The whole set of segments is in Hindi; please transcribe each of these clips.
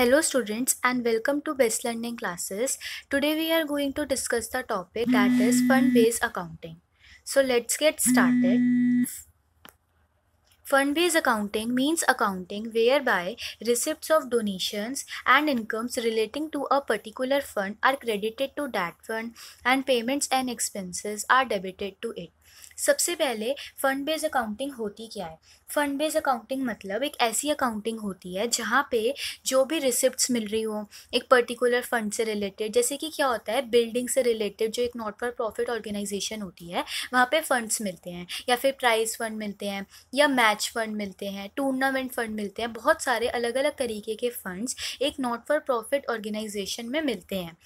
Hello students and welcome to Best Learning Classes. Today we are going to discuss the topic that is fund-based accounting. So let's get started. Fund-based accounting means accounting whereby receipts of donations and incomes relating to a particular fund are credited to that fund and payments and expenses are debited to it. सबसे पहले फ़ंड बेज अकाउंटिंग होती क्या है फ़ंड बेज अकाउंटिंग मतलब एक ऐसी अकाउंटिंग होती है जहाँ पे जो भी रिसिप्ट मिल रही हो एक पर्टिकुलर फंड से रिलेटेड जैसे कि क्या होता है बिल्डिंग से रिलेटेड जो एक नॉट फॉर प्रॉफिट ऑर्गेनाइजेशन होती है वहाँ पे फंड्स मिलते हैं या फिर प्राइज़ फंड मिलते हैं या मैच फंड मिलते हैं टूर्नामेंट फ़ंड मिलते हैं बहुत सारे अलग अलग तरीके के फ़ंड्स एक नॉट फॉर प्रॉफिट ऑर्गेनाइजेशन में मिलते हैं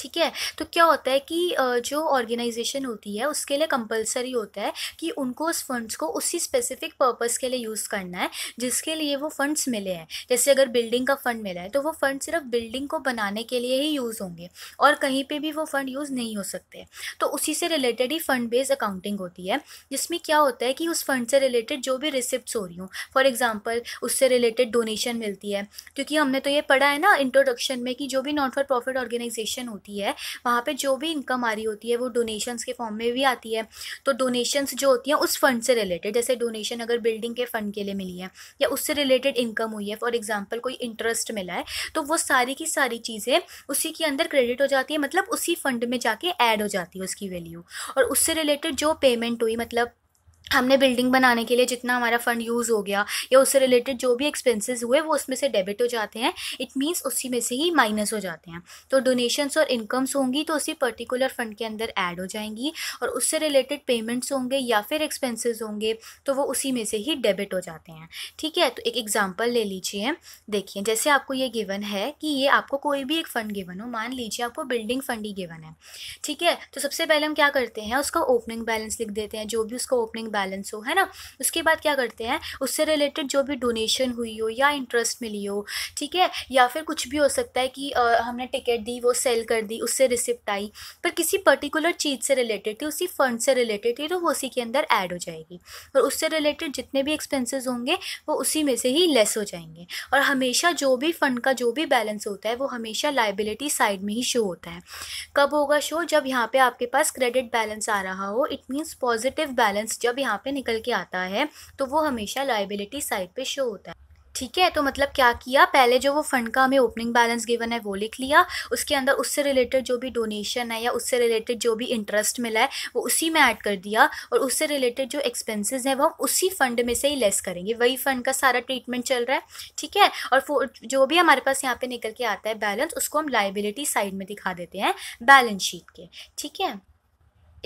ठीक है तो क्या होता है कि जो ऑर्गेनाइजेशन होती है उसके लिए कंपलसरी होता है कि उनको उस फंड्स को उसी स्पेसिफिक पर्पस के लिए यूज़ करना है जिसके लिए वो फंड्स मिले हैं जैसे अगर बिल्डिंग का फंड मिला है तो वो फंड सिर्फ बिल्डिंग को बनाने के लिए ही यूज़ होंगे और कहीं पर भी वो फंड यूज़ नहीं हो सकते तो उसी से रिलेटेड ही फंड बेस्ड अकाउंटिंग होती है जिसमें क्या होता है कि उस फंड से रिलेटेड जो भी रिसिप्ट हो रही हूँ फॉर एग्जाम्पल उससे रिलेटेड डोनेशन मिलती है क्योंकि हमने तो ये पढ़ा है ना इंट्रोडक्शन में कि जो भी नॉन फॉर प्रॉफिट ऑर्गेनाइजेशन होती है होती है वहाँ पे जो भी इनकम आ रही होती है वो डोनेशंस के फॉर्म में भी आती है तो डोनेशंस जो होती हैं उस फंड से रिलेटेड जैसे डोनेशन अगर बिल्डिंग के फंड के लिए मिली है या उससे रिलेटेड इनकम हुई है फॉर एग्जाम्पल कोई इंटरेस्ट मिला है तो वो सारी की सारी चीज़ें उसी के अंदर क्रेडिट हो जाती है मतलब उसी फंड में जाके ऐड हो जाती है उसकी वैल्यू और उससे रिलेटेड जो पेमेंट हुई मतलब हमने बिल्डिंग बनाने के लिए जितना हमारा फ़ंड यूज़ हो गया या उससे रिलेटेड जो भी एक्सपेंसेस हुए वो उसमें से डेबिट हो जाते हैं इट मींस उसी में से ही माइनस हो जाते हैं तो डोनेशंस और इनकम्स होंगी तो उसी पर्टिकुलर फंड के अंदर ऐड हो जाएंगी और उससे रिलेटेड पेमेंट्स होंगे या फिर एक्सपेंसेस होंगे तो वो उसी में से ही डेबिट हो जाते हैं ठीक है तो एक एग्ज़ाम्पल ले लीजिए देखिए जैसे आपको ये गिवन है कि ये आपको कोई भी एक फ़ंड गिवन हो मान लीजिए आपको बिल्डिंग फंड ही गिवन है ठीक है तो सबसे पहले हम क्या करते हैं उसका ओपनिंग बैलेंस लिख देते हैं जो भी उसका ओपनिंग बैलेंस हो है ना उसके बाद क्या करते हैं उससे रिलेटेड जो भी डोनेशन हुई हो या इंटरेस्ट मिली हो ठीक है या फिर कुछ भी हो सकता है कि आ, हमने टिकट दी वो सेल कर दी उससे रिसिप्ट आई पर किसी पर्टिकुलर चीज़ से रिलेटेड थी उसी फंड से रिलेटेड थी तो वो उसी के अंदर ऐड हो जाएगी और उससे रिलेटेड जितने भी एक्सपेंसेस होंगे वो उसी में से ही लेस हो जाएंगे और हमेशा जो भी फंड का जो भी बैलेंस होता है वो हमेशा लाइबिलिटी साइड में ही शो होता है कब होगा शो जब यहाँ पे आपके पास क्रेडिट बैलेंस आ रहा हो इट मीन्स पॉजिटिव बैलेंस जब यहाँ यहाँ पे निकल के आता है तो वो हमेशा लाइबिलिटी साइड पे शो होता है ठीक है तो मतलब क्या किया पहले जो वो फंड का हमें ओपनिंग बैलेंस गिवन है वो लिख लिया उसके अंदर उससे रिलेटेड जो भी डोनेशन है या उससे रिलेटेड जो भी इंटरेस्ट मिला है वो उसी में ऐड कर दिया और उससे रिलेटेड जो एक्सपेंसेस हैं वो हम उसी फंड में से ही लेस करेंगे वही फंड का सारा ट्रीटमेंट चल रहा है ठीक है और जो भी हमारे पास यहाँ पे निकल के आता है बैलेंस उसको हम लाइबिलिटी साइड में दिखा देते हैं बैलेंस शीट के ठीक है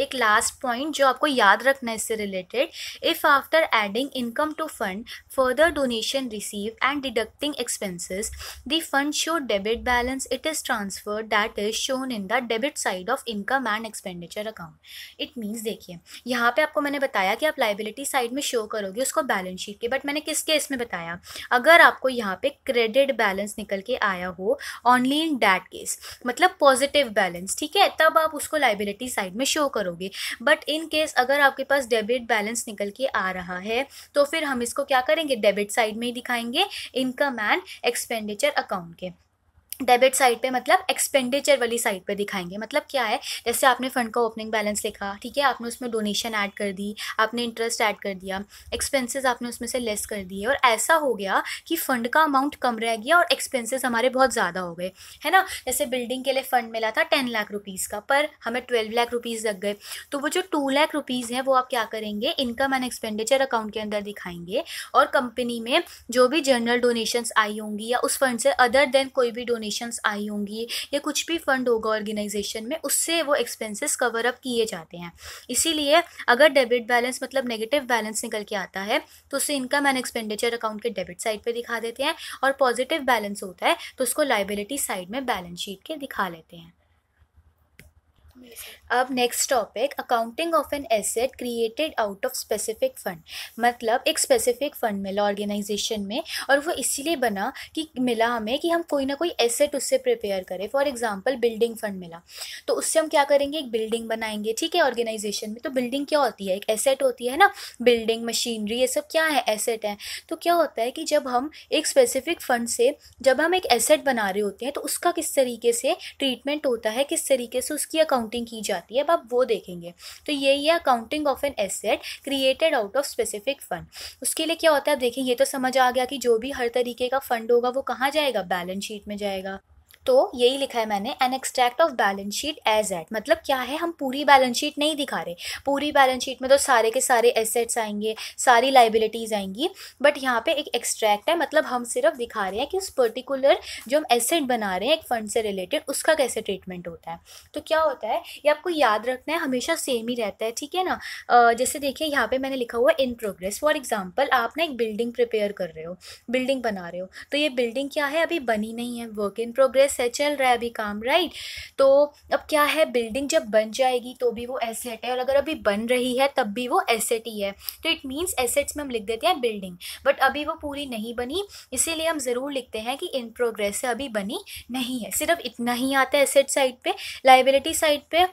एक लास्ट पॉइंट जो आपको याद रखना है इससे related if after adding income to fund further donation receive and deducting expenses the fund show debit balance it is transfer that is shown in the debit side of income and expenditure account it means देखिए यहाँ पे आपको मैंने बताया कि आप लाइबिलिटी साइड में शो करोगे उसको बैलेंस शीट के बट मैंने किस केस में बताया अगर आपको यहाँ पे क्रेडिट बैलेंस निकल के आया हो ऑनली इन डैट केस मतलब पॉजिटिव बैलेंस ठीक है तब आप उसको लाइबिलिटी साइड में शो करो करोगे बट इन केस अगर आपके पास डेबिट बैलेंस निकल के आ रहा है तो फिर हम इसको क्या करेंगे डेबिट साइड में ही दिखाएंगे इनकम एंड एक्सपेंडिचर अकाउंट के डेबिट साइड पे मतलब एक्सपेंडिचर वाली साइड पे दिखाएंगे मतलब क्या है जैसे आपने फंड का ओपनिंग बैलेंस लिखा ठीक है आपने उसमें डोनेशन ऐड कर दी आपने इंटरेस्ट ऐड कर दिया एक्सपेंसेस आपने उसमें से लेस कर दिए और ऐसा हो गया कि फंड का अमाउंट कम रह गया और एक्सपेंसेस हमारे बहुत ज़्यादा हो गए है ना जैसे बिल्डिंग के लिए फ़ंड मिला था टेन लाख रुपीज़ का पर हमें ट्वेल्व लाख रुपीज़ लग गए तो वो जो टू लाख रुपीज़ हैं वो आप क्या करेंगे इनकम एंड एक्सपेंडिचर अकाउंट के अंदर दिखाएंगे और कंपनी में जो भी जनरल डोनेशंस आई होंगी या उस फंड से अदर देन कोई भी डोने डोनेशंस आई होंगी या कुछ भी फंड होगा ऑर्गेनाइजेशन में उससे वो एक्सपेंसेस कवर अप किए जाते हैं इसीलिए अगर डेबिट बैलेंस मतलब नेगेटिव बैलेंस निकल के आता है तो उसे इनकम एंड एक्सपेंडिचर अकाउंट के डेबिट साइड पर दिखा देते हैं और पॉजिटिव बैलेंस होता है तो उसको लाइबिलिटी साइड में बैलेंस शीट के दिखा लेते हैं अब next topic accounting of an asset created out of specific fund मतलब एक स्पेसिफिक फंड मिला ऑर्गेनाइजेशन में और वो इसीलिए बना कि मिला हमें कि हम कोई ना कोई एसेट उससे प्रिपेयर करें फॉर एग्जांपल बिल्डिंग फंड मिला तो उससे हम क्या करेंगे एक बिल्डिंग बनाएंगे ठीक है ऑर्गेनाइजेशन में तो बिल्डिंग क्या होती है एक एसेट होती है ना बिल्डिंग मशीनरी ये सब क्या है एसेट है तो क्या होता है कि जब हम एक स्पेसिफिक फंड से जब हम एक एसेट बना रहे होते हैं तो उसका किस तरीके से ट्रीटमेंट होता है किस तरीके से उसकी अकाउंट अकाउंटिंग की जाती है अब आप वो देखेंगे तो यही है accounting of an asset created out of specific fund उसके लिए क्या होता है आप देखें ये तो समझ आ गया कि जो भी हर तरीके का फंड होगा वो कहाँ जाएगा बैलेंस शीट में जाएगा तो यही लिखा है मैंने an extract of balance sheet as at मतलब क्या है हम पूरी बैलेंस शीट नहीं दिखा रहे पूरी बैलेंस शीट में तो सारे के सारे एसेट्स आएंगे सारी लाइबिलिटीज़ आएंगी बट यहाँ पे एक एक्सट्रैक्ट है मतलब हम सिर्फ दिखा रहे हैं कि उस पर्टिकुलर जो हम एसेट बना रहे हैं एक फंड से रिलेटेड उसका कैसे ट्रीटमेंट होता है तो क्या होता है ये आपको याद रखना है हमेशा सेम ही रहता है ठीक है ना जैसे देखिए यहाँ पे मैंने लिखा हुआ इन प्रोग्रेस फॉर एग्जाम्पल आप ना एक बिल्डिंग प्रिपेयर कर रहे हो बिल्डिंग बना रहे हो तो ये बिल्डिंग क्या है अभी बनी नहीं है वर्क इन प्रोग्रेस प्रोसेस है चल रहा है अभी काम राइट तो अब क्या है बिल्डिंग जब बन जाएगी तो भी वो एसेट है और अगर अभी बन रही है तब भी वो एसेट ही है तो इट मीन्स एसेट्स में हम लिख देते हैं बिल्डिंग बट अभी वो पूरी नहीं बनी इसीलिए हम ज़रूर लिखते हैं कि इन प्रोग्रेस अभी बनी नहीं है सिर्फ इतना ही आता है एसेट साइड पर लाइबिलिटी साइड पर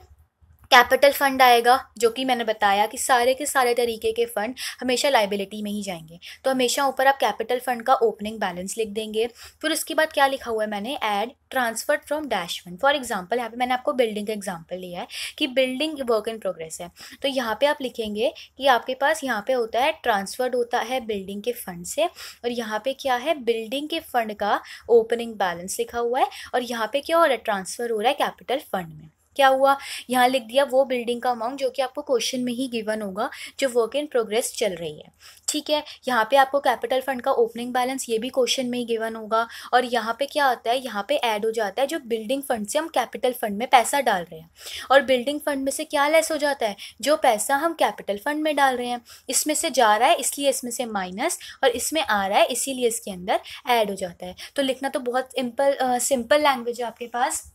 कैपिटल फंड आएगा जो कि मैंने बताया कि सारे के सारे तरीके के फ़ंड हमेशा लाइबिलिटी में ही जाएंगे तो हमेशा ऊपर आप कैपिटल फंड का ओपनिंग बैलेंस लिख देंगे फिर उसके बाद क्या लिखा हुआ है मैंने add transfer from dash fund for example यहाँ पे मैंने आपको बिल्डिंग का एग्जाम्पल लिया है कि बिल्डिंग वर्क इन प्रोग्रेस है तो यहाँ पे आप लिखेंगे कि आपके पास यहाँ पे होता है ट्रांसफर्ड होता है बिल्डिंग के फंड से और यहाँ पे क्या है बिल्डिंग के फंड का ओपनिंग बैलेंस लिखा हुआ है और यहाँ पे क्या हो रहा है ट्रांसफ़र हो रहा है कैपिटल फंड में क्या हुआ यहाँ लिख दिया वो बिल्डिंग का अमाउंट जो कि आपको क्वेश्चन में ही गिवन होगा जो वर्क इन प्रोग्रेस चल रही है ठीक है यहाँ पे आपको कैपिटल फंड का ओपनिंग बैलेंस ये भी क्वेश्चन में ही गिवन होगा और यहाँ पे क्या आता है यहाँ पे ऐड हो जाता है जो बिल्डिंग फंड से हम कैपिटल फंड में पैसा डाल रहे हैं और बिल्डिंग फंड में से क्या लेस हो जाता है जो पैसा हम कैपिटल फंड में डाल रहे हैं इसमें से जा रहा है इसलिए इसमें से माइनस और इसमें आ रहा है इसीलिए इसके अंदर ऐड हो जाता है तो लिखना तो बहुत सिंपल सिंपल लैंग्वेज है आपके पास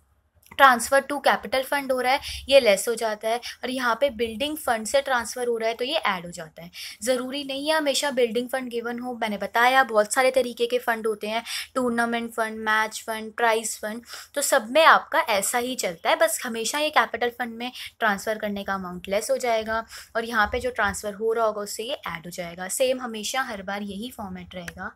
ट्रांसफ़र टू कैपिटल फंड हो रहा है ये लेस हो जाता है और यहाँ पे बिल्डिंग फंड से ट्रांसफ़र हो रहा है तो ये ऐड हो जाता है ज़रूरी नहीं है हमेशा बिल्डिंग फंड गिवन हो मैंने बताया बहुत सारे तरीके के फ़ंड होते हैं tournament fund match fund prize fund तो सब में आपका ऐसा ही चलता है बस हमेशा ये कैपिटल फ़ंड में ट्रांसफ़र करने का अमाउंट लेस हो जाएगा और यहाँ पर जो ट्रांसफ़र हो रहा होगा उससे ये ऐड हो जाएगा सेम हमेशा हर बार यही फॉर्मेट रहेगा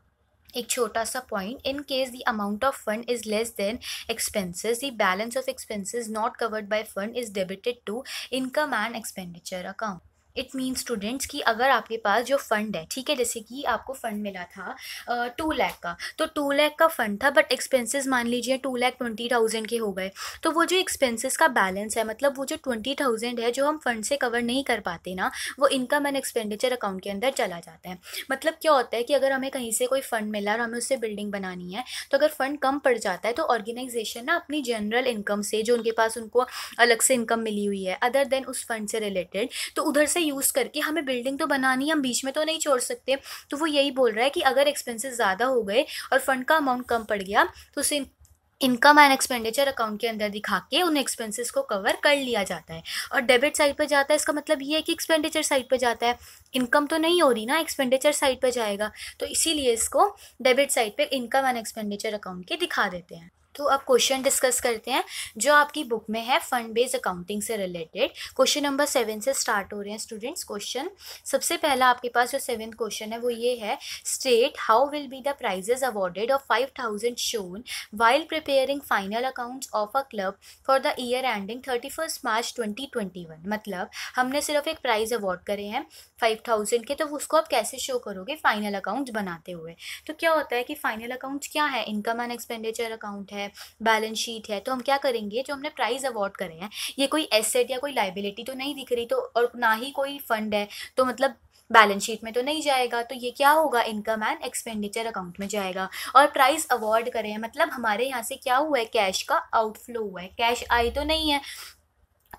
एक छोटा सा point in case the amount of fund is less than expenses the balance of expenses not covered by fund is debited to income and expenditure account it mean students कि अगर आपके पास जो फ़ंड है ठीक है जैसे कि आपको फ़ंड मिला था टू लैख का तो टू लैख का फ़ंड था बट एक्सपेंसेस मान लीजिए टू लैख ट्वेंटी थाउजेंड के हो गए तो वो जो एक्सपेंसेस का बैलेंस है मतलब वो जो ट्वेंटी थाउजेंड है जो हम फंड से कवर नहीं कर पाते ना वो इनकम एंड एक्सपेंडिचर अकाउंट के अंदर चला जाता है मतलब क्या होता है कि अगर हमें कहीं से कोई फ़ंड मिला और हमें उससे बिल्डिंग बनानी है तो अगर फ़ंड कम पड़ जाता है तो ऑर्गेनाइजेशन ना अपनी जनरल इनकम से जो उनके पास उनको अलग से इनकम मिली हुई है अदर देन उस फंड से रिलेटेड तो उधर से पैसे यूज़ करके हमें बिल्डिंग तो बनानी हम बीच में तो नहीं छोड़ सकते तो वो यही बोल रहा है कि अगर एक्सपेंसेस ज़्यादा हो गए और फंड का अमाउंट कम पड़ गया तो उसे इनकम एंड एक्सपेंडिचर अकाउंट के अंदर दिखा के उन एक्सपेंसेस को कवर कर लिया जाता है और डेबिट साइड पर जाता है इसका मतलब ये है कि एक्सपेंडिचर साइड पर जाता है इनकम तो नहीं हो रही ना एक्सपेंडिचर साइड पर जाएगा तो इसीलिए इसको डेबिट साइड पर इनकम एंड एक्सपेंडिचर अकाउंट के दिखा देते हैं तो अब क्वेश्चन डिस्कस करते हैं जो आपकी बुक में है फंड बेस्ड अकाउंटिंग से रिलेटेड क्वेश्चन नंबर सेवन से स्टार्ट हो रहे हैं स्टूडेंट्स क्वेश्चन सबसे पहला आपके पास जो सेवन क्वेश्चन है वो ये है state how will be the prizes awarded of five thousand shown while preparing final accounts of a club for the year ending thirty first March twenty twenty one मतलब हमने सिर्फ एक प्राइज अवॉर्ड करे हैं फाइव थाउजेंड के तो उसको आप कैसे शो करोगे फाइनल अकाउंट्स बनाते हुए तो क्या होता है कि फाइनल अकाउंट्स क्या है इनकम एंड एक्सपेंडिचर अकाउंट है बैलेंस शीट है तो हम क्या करेंगे जो हमने प्राइज़ अवॉर्ड करे हैं ये कोई एसेट या कोई लाइबिलिटी तो नहीं दिख रही तो और ना ही कोई फंड है तो मतलब बैलेंस शीट में तो नहीं जाएगा तो ये क्या होगा इनकम एंड एक्सपेंडिचर अकाउंट में जाएगा और प्राइस अवॉर्ड करें मतलब हमारे यहाँ से क्या हुआ है कैश का आउटफ्लो हुआ है कैश आई तो नहीं है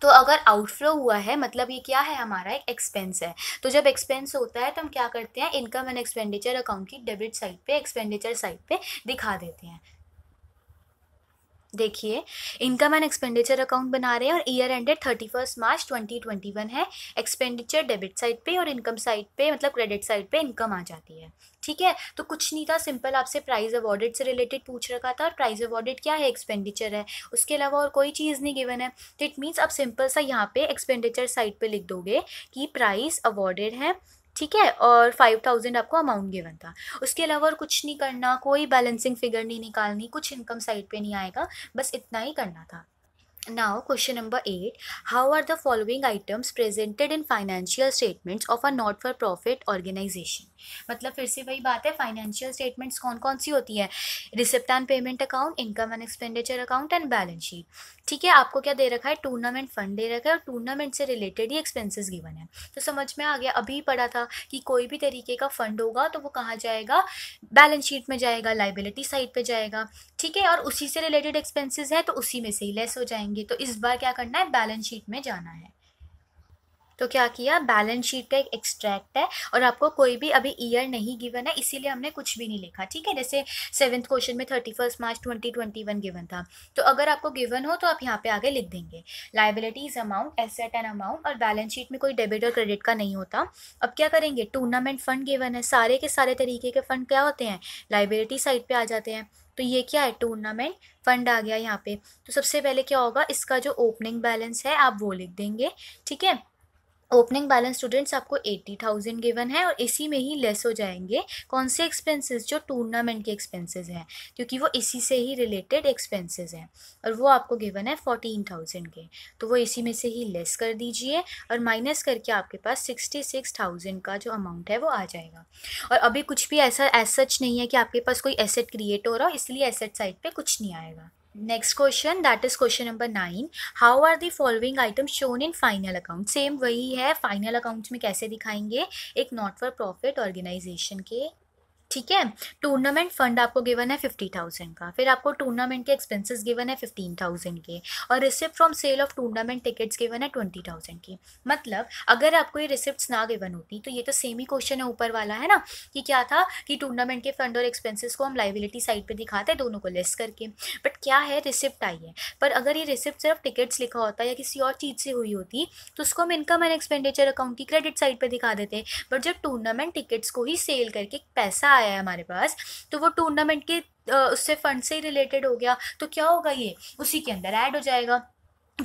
तो अगर आउटफ्लो हुआ है मतलब ये क्या है हमारा एक एक्सपेंस है तो जब एक्सपेंस होता है तो हम क्या करते हैं इनकम एंड एक्सपेंडिचर अकाउंट की डेबिट साइड पे एक्सपेंडिचर साइड पे दिखा देते हैं देखिए इनकम एंड एक्सपेंडिचर अकाउंट बना रहे हैं और year ended thirty first March twenty twenty one है एक्सपेंडिचर डेबिट साइड पे और इनकम साइड पे मतलब क्रेडिट साइड पे इनकम आ जाती है ठीक है तो कुछ नहीं था सिंपल आपसे प्राइस अवॉर्डेड से रिलेटेड पूछ रखा था और प्राइस अवॉर्डेड क्या है एक्सपेंडिचर है उसके अलावा और कोई चीज़ नहीं गिवन है तो इट मीन्स आप सिंपल सा यहाँ पे एक्सपेंडिचर साइड पे लिख दोगे कि प्राइस अवॉर्डेड है ठीक है और फाइव थाउजेंड आपको अमाउंट गिवन था उसके अलावा और कुछ नहीं करना कोई बैलेंसिंग फिगर नहीं निकालनी कुछ इनकम साइड पे नहीं आएगा बस इतना ही करना था Now, question number 8. How are the following items presented in financial statements of a not for profit organization? मतलब फिर से वही बात है फाइनेंशियल स्टेटमेंट्स कौन कौन सी होती है receipt and payment account income and expenditure account and balance sheet ठीक है आपको क्या दे रखा है टूर्नामेंट फंड दे रखा है और टूर्नामेंट से रिलेटेड ही एक्सपेंसेस गिवन है तो समझ में आ गया अभी पढ़ा था कि कोई भी तरीके का फंड होगा तो वो कहाँ जाएगा बैलेंस शीट में जाएगा लाइबिलिटी साइड पर जाएगा ठीक है और उसी से रिलेटेड एक्सपेंसिस है तो उसी में से ही लेस हो जाएंगे आएंगे तो इस बार क्या करना है बैलेंस शीट में जाना है तो क्या किया बैलेंस शीट का एक एक्सट्रैक्ट है और आपको कोई भी अभी ईयर नहीं गिवन है इसीलिए हमने कुछ भी नहीं लिखा ठीक है जैसे सेवन्थ क्वेश्चन में thirty first March twenty twenty one given था तो अगर आपको गिवन हो तो आप यहाँ पे आगे लिख देंगे liabilities amount asset and amount और बैलेंस शीट में कोई डेबिट और क्रेडिट का नहीं होता अब क्या करेंगे टूर्नामेंट फंड गिवन है सारे के सारे तरीके के फंड क्या होते हैं लाइबिलिटी साइड पर आ जाते हैं तो ये क्या है टूर्नामेंट फंड आ गया यहाँ पे तो सबसे पहले क्या होगा इसका जो ओपनिंग बैलेंस है आप वो लिख देंगे ठीक है ओपनिंग बैलेंस स्टूडेंट्स आपको एट्टी थाउजेंड गिवन है और इसी में ही लेस हो जाएंगे कौन से एक्सपेंसेस जो टूर्नामेंट के एक्सपेंसेस हैं क्योंकि वो इसी से ही रिलेटेड एक्सपेंसेस हैं और वो आपको गिवन है फोर्टीन थाउजेंड के तो वो इसी में से ही लेस कर दीजिए और माइनस करके आपके पास सिक्सटी सिक्स थाउजेंड का जो अमाउंट है वो आ जाएगा और अभी कुछ भी ऐसा एज सच नहीं है कि आपके पास कोई एसेट क्रिएट हो रहा हो इसलिए एसेट साइड पर कुछ नहीं आएगा next question that is question number nine how are the following item shown in final account same वही है फाइनल अकाउंट्स में कैसे दिखाएंगे एक नॉट फॉर प्रॉफिट ऑर्गेनाइजेशन के ठीक है टूर्नामेंट फंड आपको गिवन है फिफ्टी थाउजेंड का फिर आपको टूर्नामेंट के एक्सपेंसेस गिवन है फिफ्टीन थाउजेंड के और receipt from sale of tournament tickets given है ट्वेंटी थाउजेंड की मतलब अगर आपको ये रिसिप्ट ना गिवन होती तो ये तो सेम ही क्वेश्चन है ऊपर वाला है ना कि क्या था कि टूर्नामेंट के फंड और एक्सपेंसिस को हम लाइबिलिटी साइड पर दिखाते हैं दोनों को लेस करके बट क्या है रिसिप्ट आई है पर अगर ये रिसिप्ट सिर्फ टिकट्स लिखा होता या किसी और चीज़ से हुई होती तो उसको हम इनकम एंड एक्सपेंडिचर अकाउंट की क्रेडिट साइड पर दिखा देते बट जब टूर्नामेंट टिकट्स को ही सेल करके पैसा आया है हमारे पास तो वो टूर्नामेंट के उससे फंड से ही रिलेटेड हो गया तो क्या होगा ये उसी के अंदर ऐड हो जाएगा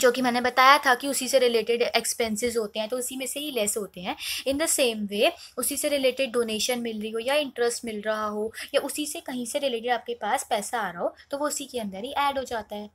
जो कि मैंने बताया था कि उसी से रिलेटेड एक्सपेंसेस होते हैं तो उसी में से ही लेस होते हैं इन द सेम वे उसी से रिलेटेड डोनेशन मिल रही हो या इंटरेस्ट मिल रहा हो या उसी से कहीं से रिलेटेड आपके पास पैसा आ रहा हो तो वो उसी के अंदर ही ऐड हो जाता है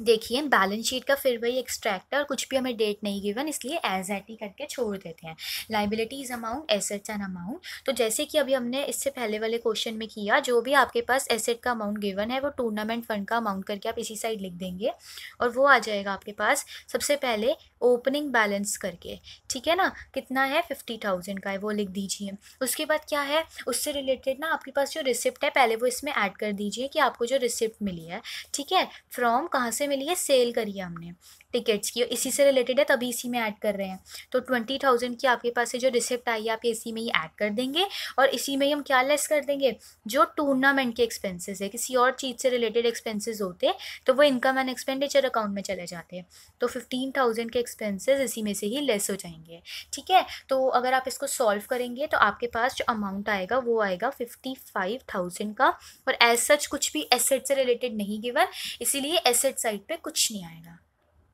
देखिए बैलेंस शीट का फिर वही एक्सट्रैक्ट है और कुछ भी हमें डेट नहीं गिवन इसलिए एज एट ही करके छोड़ देते हैं liabilities amount assets and amount तो जैसे कि अभी हमने इससे पहले वाले क्वेश्चन में किया जो भी आपके पास एसेट का अमाउंट गिवन है वो टूर्नामेंट फंड का अमाउंट करके आप इसी साइड लिख देंगे और वो आ जाएगा आपके पास सबसे पहले ओपनिंग बैलेंस करके ठीक है ना कितना है फिफ्टी थाउजेंड का है वो लिख दीजिए उसके बाद क्या है उससे रिलेटेड ना आपके पास जो रिसिप्ट है पहले वो इसमें ऐड कर दीजिए कि आपको जो रिसिप्ट मिली है ठीक है फ्रॉम कहाँ से मिली है सेल करी है हमने टिकट्स की इसी से रिलेटेड है तभी इसी में ऐड कर रहे हैं तो ट्वेंटी थाउजेंड की आपके पास से जो रिसिप्ट आई है आप इसी में ही ऐड कर देंगे और इसी में ही हम क्या लेस कर देंगे जो टूर्नामेंट के एक्सपेंसेस है किसी और चीज़ से रिलेटेड एक्सपेंसेस होते तो वो इनकम एंड एक्सपेंडिचर अकाउंट में चले जाते हैं तो फिफ्टीन थाउजेंड के एक्सपेंसेस इसी में से ही लेस हो जाएंगे ठीक है तो अगर आप इसको सॉल्व करेंगे तो आपके पास जो अमाउंट आएगा वो आएगा फिफ्टी फाइव थाउजेंड का और एज सच कुछ भी एसेट से रिलेटेड नहीं गिवन इसीलिए एसेट साइड पर कुछ नहीं आएगा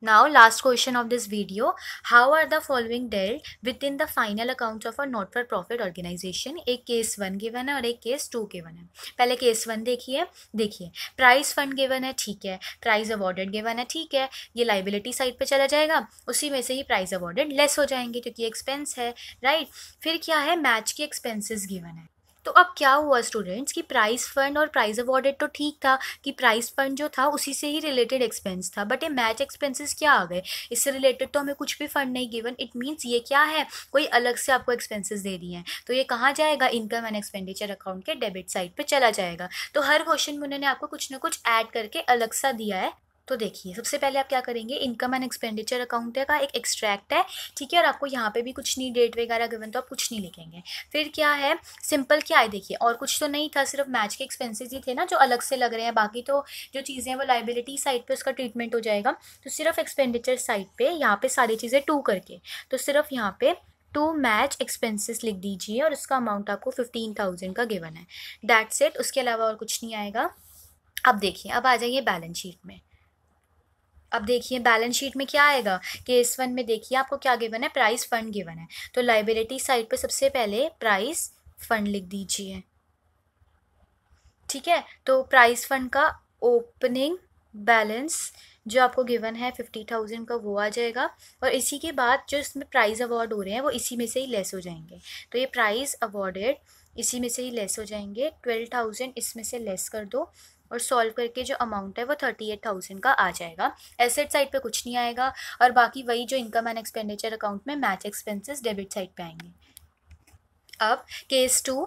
Now last question of this video how are the following dealt within the final accounts of a not for profit organization एक केस वन गिवन है और एक केस टू गिवन है पहले केस वन देखिए देखिए प्राइस फंड गिवन है ठीक है प्राइस अवॉर्डेड गिवन है ठीक है ये लाइबिलिटी साइड पे चला जाएगा उसी में से ही प्राइस अवॉर्डेड लेस हो जाएंगे क्योंकि एक्सपेंस है राइट फिर क्या है मैच के एक्सपेंसेस गिवन है तो अब क्या हुआ स्टूडेंट्स कि प्राइज़ फंड और प्राइज़ अवॉर्डेड तो ठीक था कि प्राइज़ फंड जो था उसी से ही रिलेटेड एक्सपेंस था बट ये मैच एक्सपेंसेस क्या आ गए इससे रिलेटेड तो हमें कुछ भी फंड नहीं गिवन इट मीन्स ये क्या है कोई अलग से आपको एक्सपेंसेस दे दिए हैं तो ये कहाँ जाएगा इनकम एंड एक्सपेंडिचर अकाउंट के डेबिट साइड पर चला जाएगा तो हर क्वेश्चन में उन्होंने आपको कुछ ना कुछ ऐड करके अलग सा दिया है तो देखिए सबसे पहले आप क्या करेंगे इनकम एंड एक्सपेंडिचर अकाउंट का एक एक्सट्रैक्ट है ठीक है और आपको यहाँ पे भी कुछ नहीं डेट वगैरह गिवन तो आप कुछ नहीं लिखेंगे फिर क्या है सिंपल क्या है देखिए और कुछ तो नहीं था सिर्फ मैच के एक्सपेंसेस ही थे ना जो अलग से लग रहे हैं बाकी तो जो चीज़ें हैं वो लाइबिलिटी साइड पर उसका ट्रीटमेंट हो जाएगा तो सिर्फ एक्सपेंडिचर साइड पर यहाँ पर सारी चीज़ें टू करके तो सिर्फ यहाँ पर टू मैच एक्सपेंसिस लिख दीजिए और उसका अमाउंट आपको फिफ्टीन थाउजेंड का गिवन है डैट सेट उसके अलावा और कुछ नहीं आएगा अब देखिए अब आ जाइए बैलेंस शीट में अब देखिए बैलेंस शीट में क्या आएगा केस वन में देखिए आपको क्या गिवन है प्राइस फंड गिवन है तो लाइबिलिटी साइड पर सबसे पहले प्राइस फंड लिख दीजिए ठीक है तो प्राइस फंड का ओपनिंग बैलेंस जो आपको गिवन है फिफ्टी थाउजेंड का वो आ जाएगा और इसी के बाद जो इसमें प्राइज़ अवार्ड हो रहे हैं वो इसी में से ही लेस हो जाएंगे तो ये प्राइज़ अवार्डेड इसी में से ही लेस हो जाएंगे ट्वेल्व थाउजेंड इसमें से लेस कर दो और सॉल्व करके जो अमाउंट है वो थर्टी एट थाउजेंड का आ जाएगा एसेट साइड पे कुछ नहीं आएगा और बाकी वही जो इनकम एंड एक्सपेंडिचर अकाउंट में मैच एक्सपेंसेस डेबिट साइड पे आएंगे अब केस टू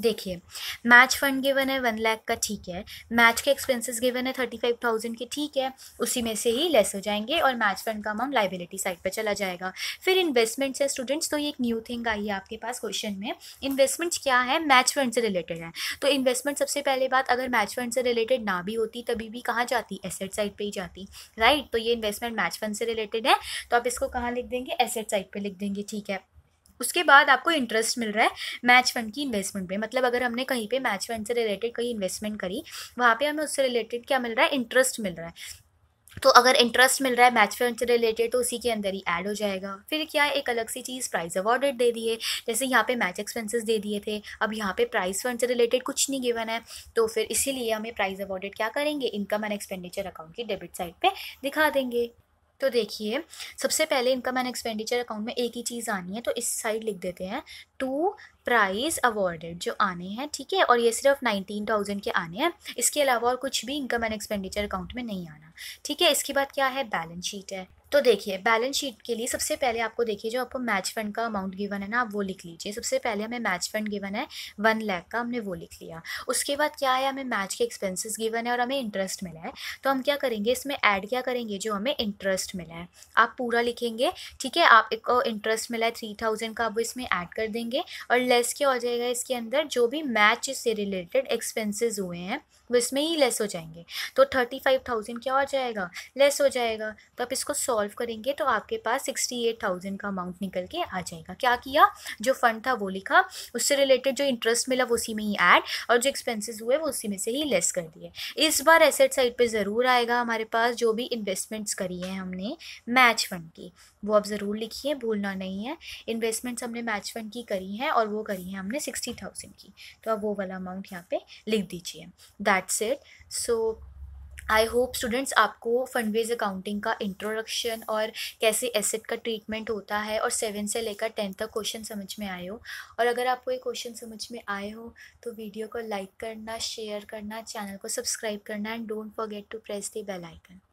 देखिए मैच फंड गिवन है वन लाख का ठीक है मैच के एक्सपेंसेस गिवन है थर्टी फाइव थाउजेंड के ठीक है उसी में से ही लेस हो जाएंगे और मैच फंड का अमाउंट लाइबिलिटी साइड पर चला जाएगा फिर इन्वेस्टमेंट्स है स्टूडेंट्स तो ये एक न्यू थिंग आई है आपके पास क्वेश्चन में इन्वेस्टमेंट्स क्या है मैच फंड से रिलेटेड है तो इन्वेस्टमेंट सबसे पहले बात अगर मैच फंड से रिलेटेड ना भी होती तभी भी कहाँ जाती एसेट साइड पर ही जाती राइट तो ये इन्वेस्टमेंट मैच फंड से रिलेटेड है तो आप इसको कहाँ लिख देंगे एसेट साइड पर लिख देंगे ठीक है उसके बाद आपको इंटरेस्ट मिल रहा है मैच फंड की इन्वेस्टमेंट पे मतलब अगर हमने कहीं पे मैच फंड से रिलेटेड कहीं इन्वेस्टमेंट करी वहाँ पे हमें उससे रिलेटेड क्या मिल रहा है इंटरेस्ट मिल रहा है तो अगर इंटरेस्ट मिल रहा है मैच फंड से रिलेटेड तो उसी के अंदर ही ऐड हो जाएगा फिर क्या है एक अलग सी चीज़ प्राइस अवॉर्डेड दे दिए जैसे यहाँ पे मैच एक्सपेंसेस दे दिए थे अब यहाँ पे प्राइस फंड से रिलेटेड कुछ नहीं गिवन है तो फिर इसीलिए हमें प्राइस अवॉर्डेड क्या करेंगे इनकम एंड एक्सपेंडिचर अकाउंट की डेबिट साइड पर दिखा देंगे तो देखिए सबसे पहले इनकम एंड एक्सपेंडिचर अकाउंट में एक ही चीज़ आनी है तो इस साइड लिख देते हैं टू प्राइज अवार्डेड जो आने हैं ठीक है और ये सिर्फ नाइनटीन थाउजेंड के आने हैं इसके अलावा और कुछ भी इनकम एंड एक्सपेंडिचर अकाउंट में नहीं आना ठीक है इसके बाद क्या है बैलेंस शीट है तो देखिए बैलेंस शीट के लिए सबसे पहले आपको देखिए जो आपको मैच फंड का अमाउंट गिवन है ना आप वो लिख लीजिए सबसे पहले हमें मैच फंड गिवन है वन लैख का हमने वो लिख लिया उसके बाद क्या है हमें मैच के एक्सपेंसेस गिवन है और हमें इंटरेस्ट मिला है तो हम क्या करेंगे इसमें ऐड क्या करेंगे जो हमें इंटरेस्ट मिला है आप पूरा लिखेंगे ठीक है आप एक इंटरेस्ट मिला है थ्री थाउजेंड का आप वो इसमें ऐड कर देंगे और लेस क्या हो जाएगा इसके अंदर जो भी मैच से रिलेटेड एक्सपेंसिस हुए हैं वो इसमें ही लेस हो जाएंगे तो थर्टी फाइव थाउजेंड क्या हो जाएगा लेस हो जाएगा तो आप इसको सॉल्व करेंगे तो आपके पास सिक्सटी एट थाउजेंड का अमाउंट निकल के आ जाएगा क्या किया जो फंड था वो लिखा उससे रिलेटेड जो इंटरेस्ट मिला वो उसी में ही ऐड और जो एक्सपेंसेस हुए वो उसी में से ही लेस कर दिए इस बार एसेट साइड पर ज़रूर आएगा हमारे पास जो भी इन्वेस्टमेंट्स करी हैं हमने मैच फंड की वो आप ज़रूर लिखिए भूलना नहीं है इन्वेस्टमेंट्स हमने मैच फंड की करी हैं और वो करी है हमने सिक्सटी थाउजेंड की तो आप वो वाला अमाउंट यहाँ पे लिख दीजिए that that's it so I hope students आपको फंड रेज अकाउंटिंग का इंट्रोडक्शन और कैसे एसेट का ट्रीटमेंट होता है और सेवन से लेकर टेंथ तक क्वेश्चन समझ में आए हो और अगर आपको ये क्वेश्चन समझ में आए हो तो वीडियो को लाइक करना शेयर करना चैनल को सब्सक्राइब करना and don't forget to press the bell icon